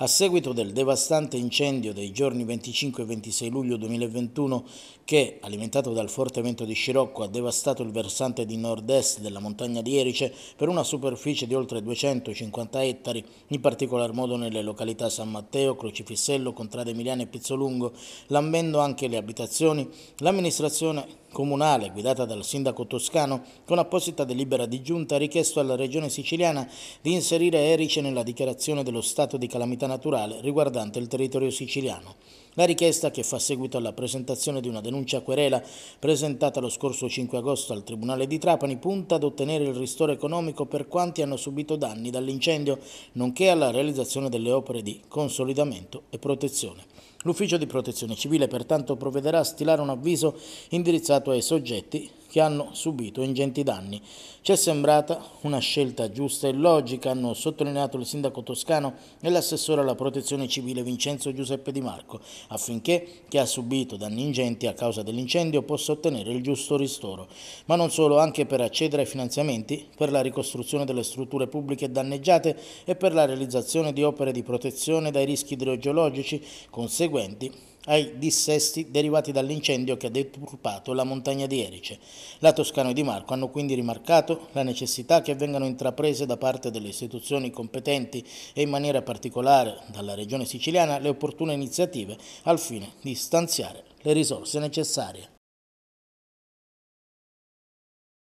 A seguito del devastante incendio dei giorni 25 e 26 luglio 2021 che, alimentato dal forte vento di Scirocco, ha devastato il versante di nord-est della montagna di Erice per una superficie di oltre 250 ettari, in particolar modo nelle località San Matteo, Crocifissello, Contrade Emiliana e Pizzolungo, lambendo anche le abitazioni, l'amministrazione comunale guidata dal sindaco toscano con apposita delibera di giunta ha richiesto alla regione siciliana di inserire Erice nella dichiarazione dello stato di calamità scelta naturale riguardante il territorio siciliano. La richiesta, che fa seguito alla presentazione di una denuncia querela presentata lo scorso 5 agosto al Tribunale di Trapani, punta ad ottenere il ristoro economico per quanti hanno subito danni dall'incendio, nonché alla realizzazione delle opere di consolidamento e protezione. L'Ufficio di Protezione Civile pertanto provvederà a stilare un avviso indirizzato ai soggetti che hanno subito ingenti danni. Ci è sembrata una scelta giusta e logica, hanno sottolineato il sindaco toscano e l'assessore alla protezione civile Vincenzo Giuseppe Di Marco, affinché chi ha subito danni ingenti a causa dell'incendio possa ottenere il giusto ristoro, ma non solo, anche per accedere ai finanziamenti per la ricostruzione delle strutture pubbliche danneggiate e per la realizzazione di opere di protezione dai rischi idrogeologici conseguenti ai dissesti derivati dall'incendio che ha deturpato la montagna di Erice. La Toscana e Di Marco hanno quindi rimarcato la necessità che vengano intraprese da parte delle istituzioni competenti e in maniera particolare dalla Regione siciliana le opportune iniziative al fine di stanziare le risorse necessarie.